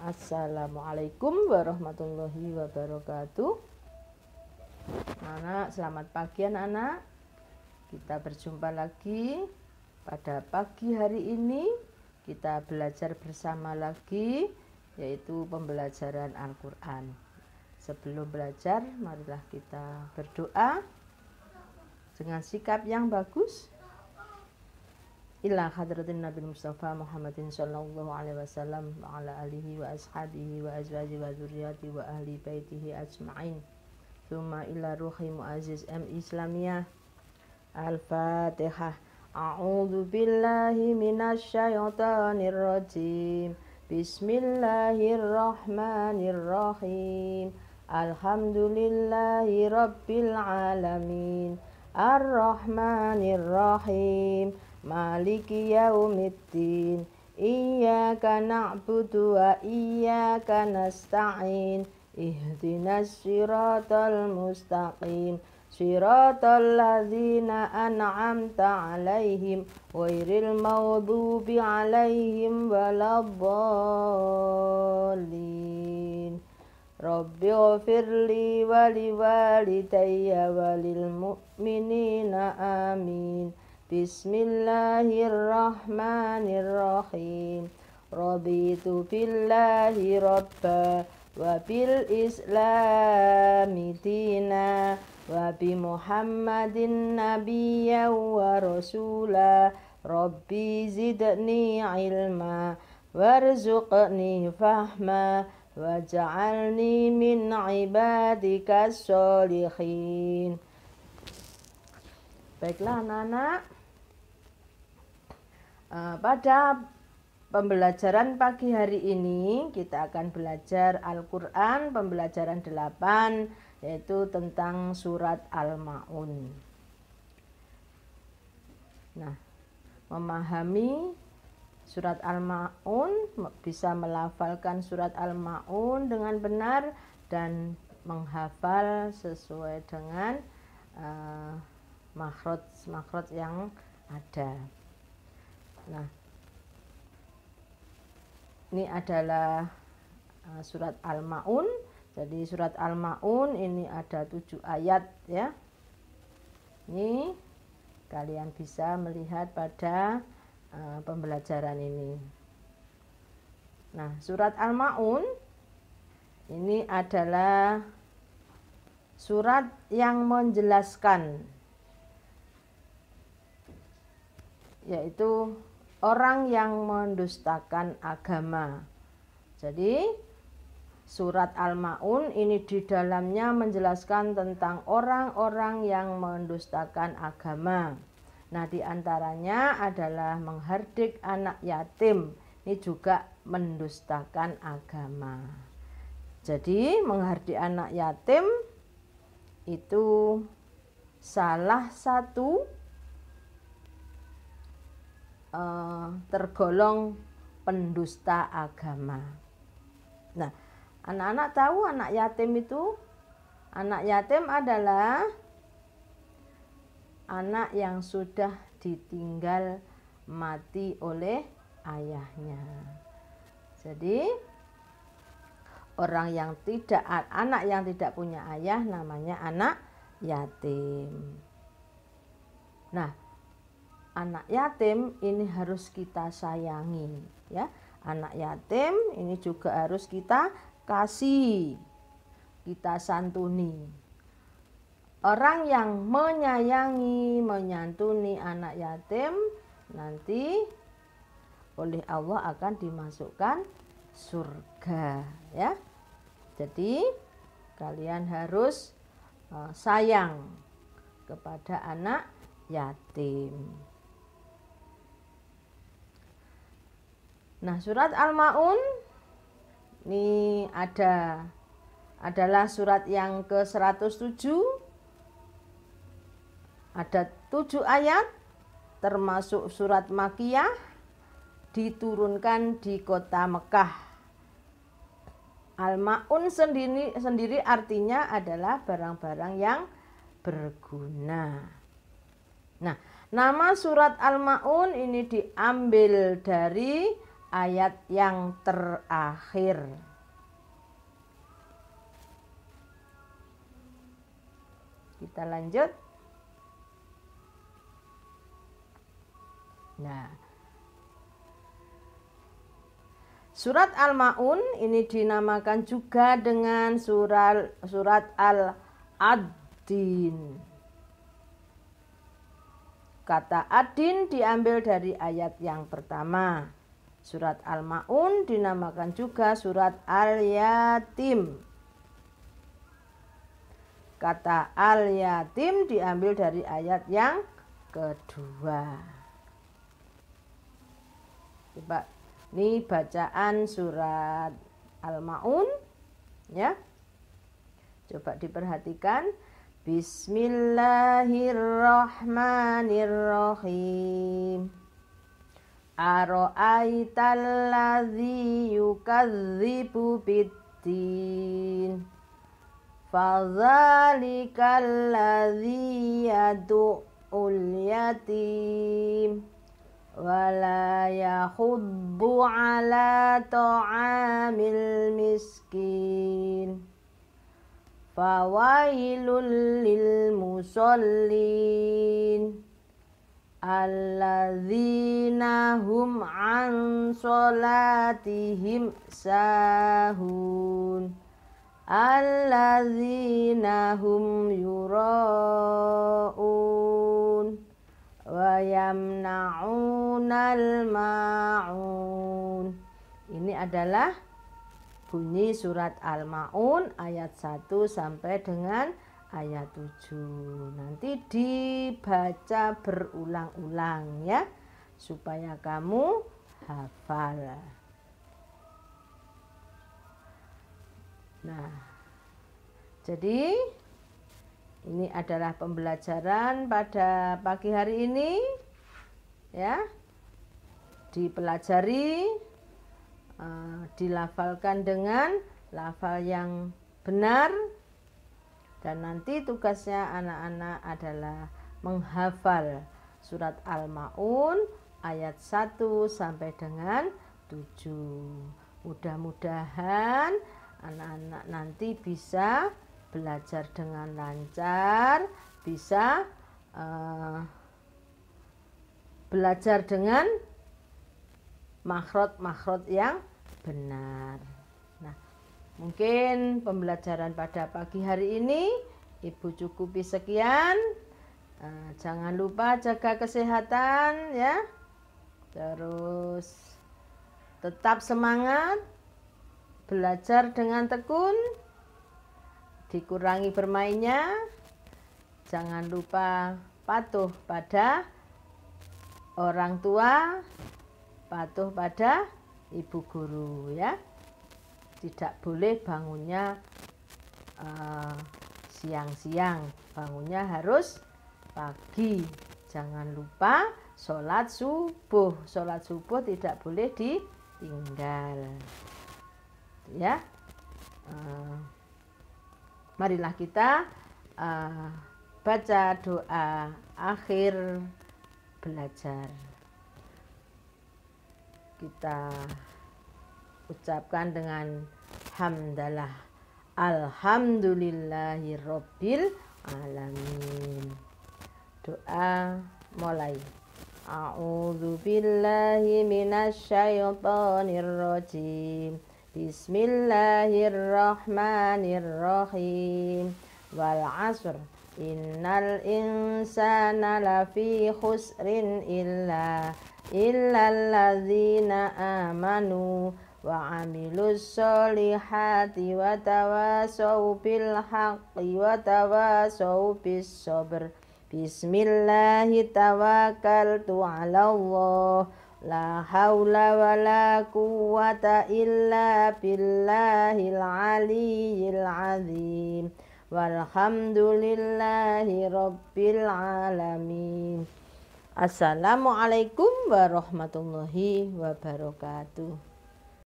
Assalamualaikum warahmatullahi wabarakatuh. Anak, selamat pagi anak-anak. Kita berjumpa lagi pada pagi hari ini. Kita belajar bersama lagi yaitu pembelajaran Al-Qur'an. Sebelum belajar, marilah kita berdoa dengan sikap yang bagus ila hadratin Nabi Mustafa Muhammadin sallallahu alaihi wasallam wa ala alihi wa ashabihi wa azwaji wa dzurriyyati wa ahli baitihi ajma'in thumma ila ruhi muaziz am islamiyah al-fatihah أعوذ بالله من الشيطان الرجيم بسم الله الرحمن الرحيم الحمد لله رب العالمين الرحمن الرحيم مالك يوم الدين إياك نعبد وإياك نستعين اهدنا الصراط المستقيم صراط الذين أنعمت عليهم غير المغضوب عليهم ولا الضالين رب اغفر لي ولوالدي وللمؤمنين آمين بسم الله الرحمن الرحيم رضيت بالله ربا وبالإسلام دينا وبمحمد نبيا ورسولا ربي زدني علما وارزقني فهما واجعلني من عبادك الصالحين Baiklah anak-anak Eh, pada pembelajaran pagi hari ini kita akan belajar Al-Quran pembelajaran 8 yaitu tentang surat Al-Ma'un. Nah, memahami surat Al-Ma'un bisa melafalkan surat Al-Ma'un dengan benar dan menghafal sesuai dengan uh, eh, makhrot yang ada. Nah, ini adalah eh, surat Al-Maun. Jadi surat Al-Maun ini ada tujuh ayat ya. Ini kalian bisa melihat pada uh, pembelajaran ini. Nah, surat Al-Maun ini adalah surat yang menjelaskan yaitu orang yang mendustakan agama. Jadi surat Al-Maun ini di dalamnya menjelaskan tentang orang-orang yang mendustakan agama. Nah, di antaranya adalah menghardik anak yatim. Ini juga mendustakan agama. Jadi, menghardik anak yatim itu salah satu Eh, tergolong pendusta agama. Nah, anak-anak tahu anak yatim itu anak yatim adalah anak yang sudah ditinggal mati oleh ayahnya. Jadi orang yang tidak anak yang tidak punya ayah namanya anak yatim. Nah, anak yatim ini harus kita sayangi ya anak yatim ini juga harus kita kasih kita santuni orang yang menyayangi menyantuni anak yatim nanti oleh Allah akan dimasukkan surga ya jadi kalian harus eh, sayang kepada anak yatim Nah, surat Al-Maun ini ada adalah surat yang ke-107 ada tujuh ayat termasuk surat Makiyah diturunkan di kota Mekah. Al-Maun sendiri sendiri artinya adalah barang-barang yang berguna. Nah, nama surat Al-Maun ini diambil dari ayat yang terakhir. Kita lanjut. Nah, surat Al-Maun ini dinamakan juga dengan surat surat Al-Adin. Kata adin diambil dari ayat yang pertama Surat Al-Ma'un dinamakan juga surat Al-Yatim. Kata Al-Yatim diambil dari ayat yang kedua. Coba ini bacaan surat Al-Ma'un ya. Coba diperhatikan Bismillahirrahmanirrahim. أرأيت الذي يكذب بالدين فذلك الذي يدعو اليتيم ولا يحض على طعام المسكين فويل للمصلين alladzina hum an salatihim sahun alladzina hum yuraun wa yamna'unal ma'un ini adalah bunyi surat al-maun ayat 1 sampai dengan ayat 7 nanti dibaca berulang-ulang ya supaya kamu hafal nah jadi ini adalah pembelajaran pada pagi hari ini ya dipelajari eh, dilafalkan dengan lafal yang benar dan nanti tugasnya anak-anak adalah menghafal surat Al-Maun ayat 1 sampai dengan 7. Mudah-mudahan anak-anak nanti bisa belajar dengan lancar, bisa uh, belajar dengan makrot-makrot yang benar. Mungkin pembelajaran pada pagi hari ini Ibu cukupi sekian. Eh, jangan lupa jaga kesehatan ya. Terus tetap semangat, belajar dengan tekun, dikurangi bermainnya. Jangan lupa patuh pada orang tua, patuh pada ibu guru ya tidak boleh bangunnya siang eh, siang-siang bangunnya harus pagi jangan lupa sholat subuh sholat subuh tidak boleh ditinggal ya uh, marilah kita uh, baca doa akhir belajar kita ucapkan dengan hamdalah alhamdulillahirabbil alamin doa mulai A'udzu billahi minasyaitonir rajim Bismillahirrahmanirrahim Wal 'asr Innal insana lafi khusrin illa illal ladzina amanu وعملوا الصالحات وتواصوا بالحق وتواصوا بالصبر بسم الله توكلت على الله لا حول ولا قوة إلا بالله العلي العظيم والحمد لله رب العالمين Assalamualaikum warahmatullahi wabarakatuh